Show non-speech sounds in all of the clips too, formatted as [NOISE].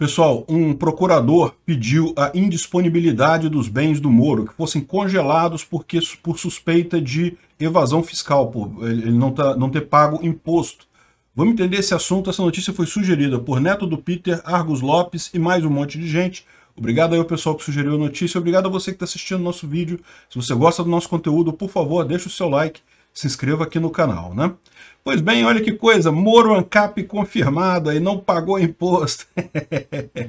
Pessoal, um procurador pediu a indisponibilidade dos bens do Moro, que fossem congelados porque, por suspeita de evasão fiscal, por ele não, tá, não ter pago imposto. Vamos entender esse assunto. Essa notícia foi sugerida por Neto do Peter, Argos Lopes e mais um monte de gente. Obrigado aí ao pessoal que sugeriu a notícia. Obrigado a você que está assistindo o nosso vídeo. Se você gosta do nosso conteúdo, por favor, deixa o seu like se inscreva aqui no canal, né? Pois bem, olha que coisa, Moro Ancap confirmado, aí não pagou imposto. [LAUGHS]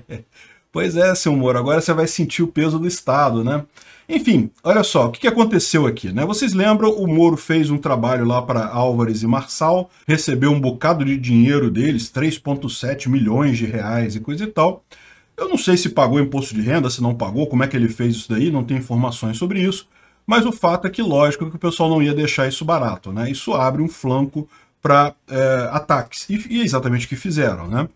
pois é, seu Moro, agora você vai sentir o peso do Estado, né? Enfim, olha só, o que aconteceu aqui, né? Vocês lembram, o Moro fez um trabalho lá para Álvares e Marçal, recebeu um bocado de dinheiro deles, 3,7 milhões de reais e coisa e tal. Eu não sei se pagou imposto de renda, se não pagou, como é que ele fez isso daí, não tem informações sobre isso. Mas o fato é que, lógico, que o pessoal não ia deixar isso barato, né? Isso abre um flanco para é, eh, ataques. E, e, é exatamente o que fizeram, né?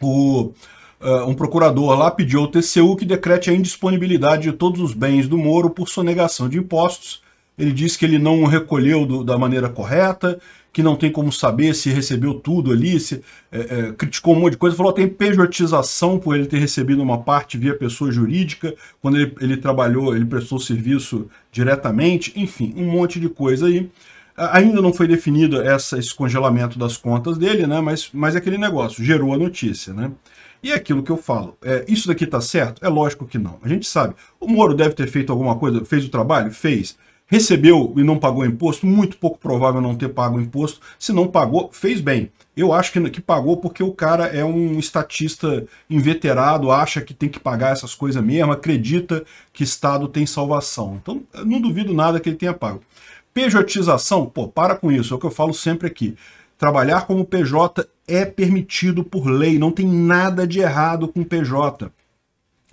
O, uh, um procurador lá pediu ao TCU que decrete a indisponibilidade de todos os bens do Moro por sonegação de impostos. Ele disse que ele não recolheu do, da maneira correta, que não tem como saber se recebeu tudo ali, se é, é, criticou um monte de coisa, falou tem pejotização por ele ter recebido uma parte via pessoa jurídica, quando ele, ele trabalhou, ele prestou serviço diretamente, enfim, um monte de coisa aí. Ainda não foi definido essa, esse congelamento das contas dele, né? Mas, mas é aquele negócio gerou a notícia, né? E é aquilo que eu falo, é, isso daqui tá certo? É lógico que não. A gente sabe. O Moro deve ter feito alguma coisa, fez o trabalho? Fez. Recebeu e não pagou imposto? Muito pouco provável não ter pago imposto. Se não pagou, fez bem. Eu acho que, que pagou porque o cara é um estatista inveterado, acha que tem que pagar essas coisas mesmo, acredita que Estado tem salvação. Então, não duvido nada que ele tenha pago. Pejotização? Pô, para com isso, é o que eu falo sempre aqui. Trabalhar como PJ é permitido por lei, não tem nada de errado com PJ.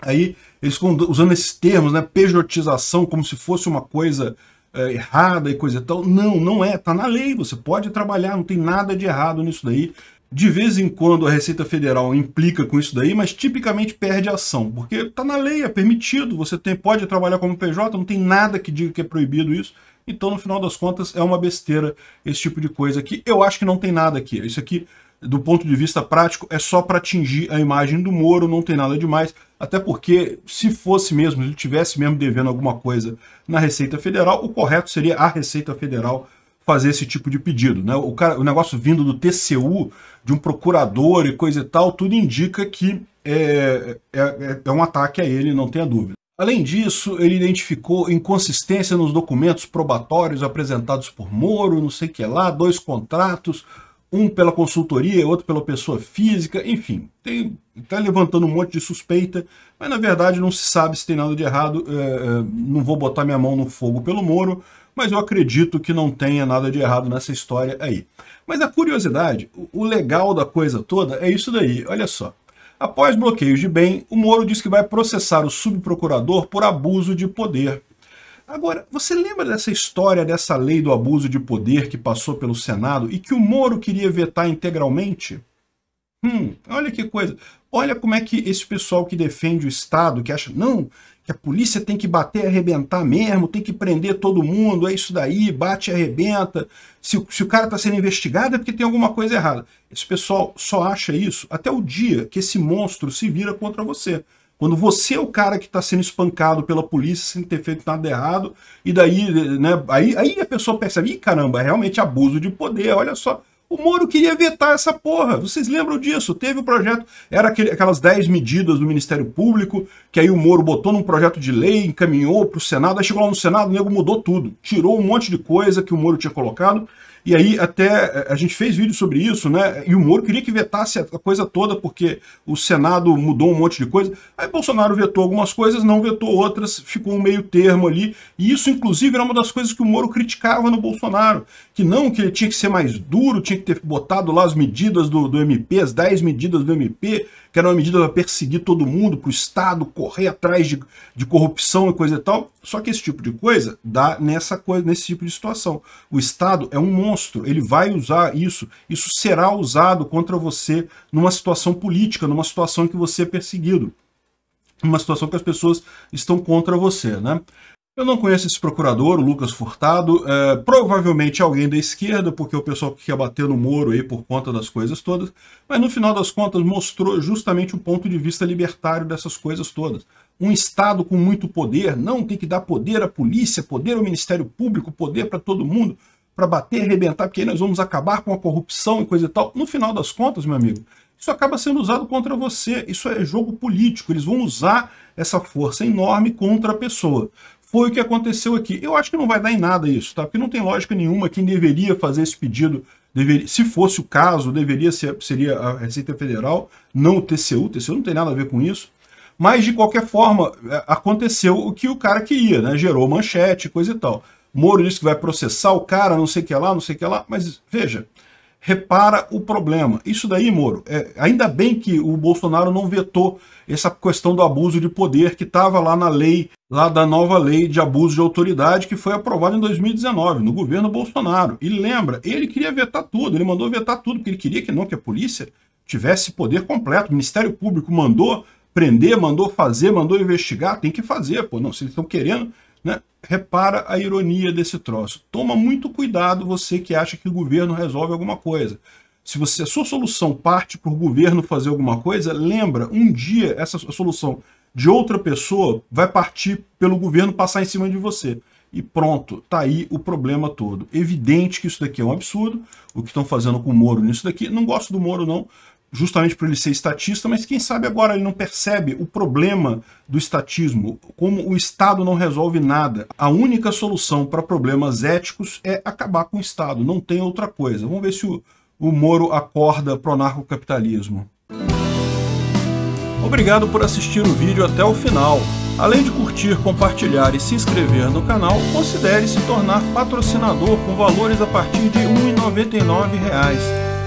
Aí eles usando esses termos, né, pejotização, como se fosse uma coisa é, errada e coisa e tal. Não, não é, tá na lei, você pode trabalhar, não tem nada de errado nisso daí. De vez em quando a Receita Federal implica com isso daí, mas tipicamente perde ação, porque está na lei, é permitido, você tem, pode trabalhar como PJ, não tem nada que diga que é proibido isso, então no final das contas é uma besteira esse tipo de coisa aqui. Eu acho que não tem nada aqui, isso aqui do ponto de vista prático, é só para atingir a imagem do Moro, não tem nada demais. Até porque, se fosse mesmo, ele tivesse mesmo devendo alguma coisa na Receita Federal, o correto seria a Receita Federal fazer esse tipo de pedido. Né? O, cara, o negócio vindo do TCU, de um procurador e coisa e tal, tudo indica que é, é, é um ataque a ele, não tenha dúvida. Além disso, ele identificou inconsistência nos documentos probatórios apresentados por Moro, não sei o que lá, dois contratos, um pela consultoria, outro pela pessoa física, enfim, está levantando um monte de suspeita, mas na verdade não se sabe se tem nada de errado, é, é, não vou botar minha mão no fogo pelo Moro, mas eu acredito que não tenha nada de errado nessa história aí. Mas a curiosidade, o legal da coisa toda é isso daí, olha só. Após bloqueios de bem, o Moro diz que vai processar o subprocurador por abuso de poder. Agora, você lembra dessa história dessa lei do abuso de poder que passou pelo Senado e que o Moro queria vetar integralmente? Hum, olha que coisa. Olha como é que esse pessoal que defende o Estado, que acha, não, que a polícia tem que bater e arrebentar mesmo, tem que prender todo mundo, é isso daí, bate e arrebenta. Se, se o cara está sendo investigado é porque tem alguma coisa errada. Esse pessoal só acha isso até o dia que esse monstro se vira contra você. Quando você é o cara que está sendo espancado pela polícia sem ter feito nada errado, e daí, né, aí, aí a pessoa percebe, Ih, caramba, é realmente abuso de poder, olha só. O Moro queria vetar essa porra, vocês lembram disso? Teve o um projeto, era aquele, aquelas 10 medidas do Ministério Público, que aí o Moro botou num projeto de lei, encaminhou para o Senado, aí chegou lá no Senado, o nego mudou tudo, tirou um monte de coisa que o Moro tinha colocado, e aí até eh, a gente fez vídeo sobre isso, né? E o Moro queria que vetasse a coisa toda porque o Senado mudou um monte de coisa. Aí Bolsonaro vetou algumas coisas, não vetou outras, ficou um meio termo ali. E isso, inclusive, era uma das coisas que o Moro criticava no Bolsonaro. Que não, que ele tinha que ser mais duro, tinha que ter botado lá as medidas do, do MP, as 10 medidas do MP, que eram medidas para perseguir todo mundo, para o Estado correr atrás de, de corrupção e coisa e tal. Só que esse tipo de coisa dá nessa coisa, nesse tipo de situação. O Estado é um monstro monstro, ele vai usar isso, isso será usado contra você numa situação política, numa situação em que você é perseguido, numa situação que as pessoas estão contra você, né? Eu não conheço esse procurador, o Lucas Furtado, é, provavelmente alguém da esquerda, porque o pessoal que quer bater no Moro aí por conta das coisas todas, mas no final das contas mostrou justamente o ponto de vista libertário dessas coisas todas. Um Estado com muito poder não tem que dar poder à polícia, poder ao Ministério Público, poder para todo mundo para bater, arrebentar, porque aí nós vamos acabar com a corrupção e coisa e tal. No final das contas, meu amigo, isso acaba sendo usado contra você. Isso é jogo político. Eles vão usar essa força enorme contra a pessoa. Foi o que aconteceu aqui. Eu acho que não vai dar em nada isso, tá? Porque não tem lógica nenhuma quem deveria fazer esse pedido. Deveria, se fosse o caso, deveria ser, seria a Receita Federal, não o TCU. O TCU não tem nada a ver com isso. Mas, de qualquer forma, é, aconteceu o que o cara queria, né? Gerou manchete, coisa e tal. Moro disse que vai processar o cara, não sei o que lá, não sei o que lá, mas veja, repara o problema. Isso daí, Moro, é, ainda bem que o Bolsonaro não vetou essa questão do abuso de poder que estava lá na lei, lá da nova lei de abuso de autoridade que foi aprovada em 2019, no governo Bolsonaro. E lembra, ele queria vetar tudo, ele mandou vetar tudo, porque ele queria que não, que a polícia tivesse poder completo. O Ministério Público mandou prender, mandou fazer, mandou investigar, tem que fazer, pô, não, se eles estão querendo né? Repara a ironia desse troço. Toma muito cuidado você que acha que o governo resolve alguma coisa. Se você, a sua solução parte para o governo fazer alguma coisa, lembra, um dia essa solução de outra pessoa vai partir pelo governo passar em cima de você. E pronto, tá aí o problema todo. Evidente que isso daqui é um absurdo, o que estão fazendo com o Moro nisso daqui. Não gosto do Moro, não, justamente por ele ser estatista, mas quem sabe agora ele não percebe o problema do estatismo, como o Estado não resolve nada. A única solução para problemas éticos é acabar com o Estado, não tem outra coisa. Vamos ver se o, o Moro acorda pro anarcocapitalismo. Obrigado por assistir o vídeo até o final. Além de curtir, compartilhar e se inscrever no canal, considere se tornar patrocinador com valores a partir de R$ 1,99